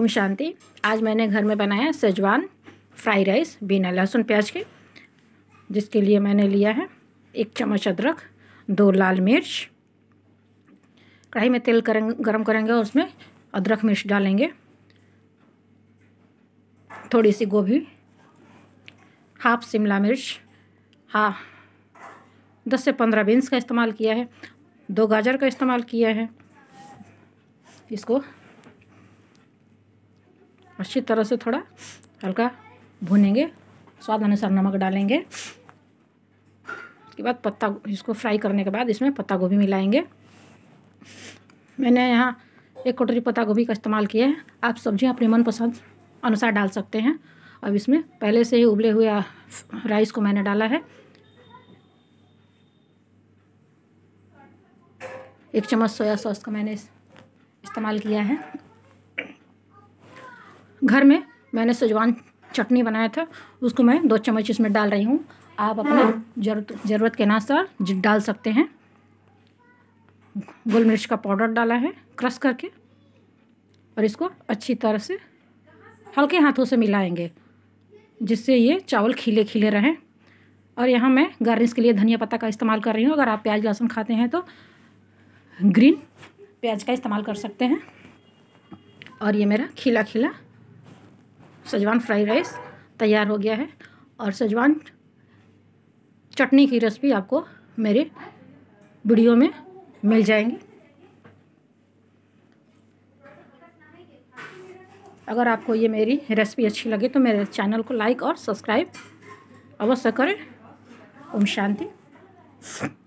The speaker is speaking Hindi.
ओम शांति आज मैंने घर में बनाया सजवान फ्राई राइस बिना लहसुन प्याज के जिसके लिए मैंने लिया है एक चम्मच अदरक दो लाल मिर्च कढ़ाई में तेल करें गरम करेंगे और उसमें अदरक मिर्च डालेंगे थोड़ी सी गोभी हाफ शिमला मिर्च हाँ दस से पंद्रह बीन्स का इस्तेमाल किया है दो गाजर का इस्तेमाल किया है इसको अच्छी तरह से थोड़ा हल्का भुनेंगे स्वाद अनुसार नमक डालेंगे उसके बाद पत्ता इसको फ्राई करने के बाद इसमें पत्ता गोभी मिलाएंगे मैंने यहाँ एक कटोरी पत्ता गोभी का इस्तेमाल किया है आप सब्जियाँ अपने मनपसंद अनुसार डाल सकते हैं अब इसमें पहले से ही उबले हुए राइस को मैंने डाला है एक चम्मच सोया सॉस का मैंने इस्तेमाल किया है घर में मैंने सजवान चटनी बनाया था उसको मैं दो चम्मच इसमें डाल रही हूँ आप अपने हाँ। ज़रूरत के अनुसार डाल सकते हैं गोल मिर्च का पाउडर डाला है क्रश करके और इसको अच्छी तरह से हल्के हाथों से मिलाएंगे जिससे ये चावल खिले खिले रहें और यहाँ मैं गार्निश के लिए धनिया पत्ता का इस्तेमाल कर रही हूँ अगर आप प्याज लहसुन खाते हैं तो ग्रीन प्याज का इस्तेमाल कर सकते हैं और ये मेरा खिला खिला सजवान फ्राई राइस तैयार हो गया है और सजवान चटनी की रेसिपी आपको मेरे वीडियो में मिल जाएंगी अगर आपको ये मेरी रेसिपी अच्छी लगे तो मेरे चैनल को लाइक और सब्सक्राइब अवश्य करें ओम शांति